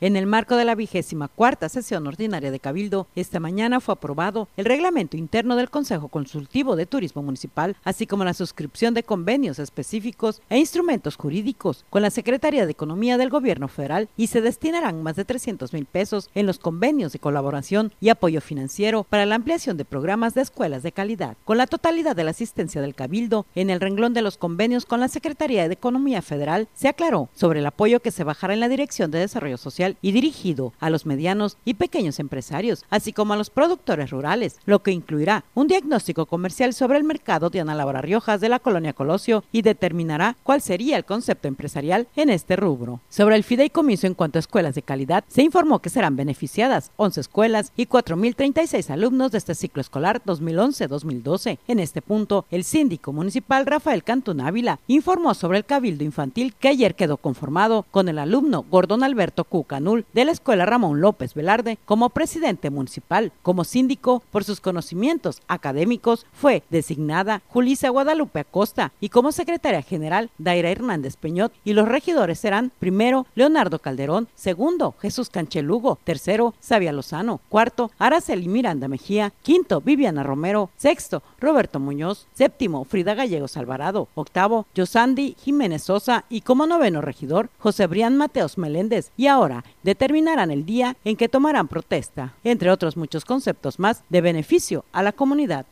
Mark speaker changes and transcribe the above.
Speaker 1: En el marco de la vigésima cuarta sesión ordinaria de Cabildo, esta mañana fue aprobado el reglamento interno del Consejo Consultivo de Turismo Municipal, así como la suscripción de convenios específicos e instrumentos jurídicos con la Secretaría de Economía del Gobierno Federal y se destinarán más de 300 mil pesos en los convenios de colaboración y apoyo financiero para la ampliación de programas de escuelas de calidad. Con la totalidad de la asistencia del Cabildo, en el renglón de los convenios con la Secretaría de Economía Federal, se aclaró sobre el apoyo que se bajará en la Dirección de Desarrollo Social y dirigido a los medianos y pequeños empresarios, así como a los productores rurales, lo que incluirá un diagnóstico comercial sobre el mercado de Ana Laura Riojas de la colonia Colosio y determinará cuál sería el concepto empresarial en este rubro. Sobre el fideicomiso en cuanto a escuelas de calidad, se informó que serán beneficiadas 11 escuelas y 4.036 alumnos de este ciclo escolar 2011-2012. En este punto, el síndico municipal Rafael Cantón Ávila informó sobre el cabildo infantil que ayer quedó conformado con el alumno Gordon Alberto Cuca de la Escuela Ramón López Velarde como presidente municipal. Como síndico, por sus conocimientos académicos, fue designada Julisa Guadalupe Acosta y como secretaria general Daira Hernández Peñot y los regidores serán primero Leonardo Calderón, segundo Jesús Canchelugo, tercero Sabia Lozano, cuarto Araceli Miranda Mejía, quinto Viviana Romero, sexto Roberto Muñoz, séptimo Frida Gallegos Alvarado, octavo Yosandi Jiménez Sosa y como noveno regidor José Brian Mateos Meléndez y ahora determinarán el día en que tomarán protesta, entre otros muchos conceptos más de beneficio a la comunidad.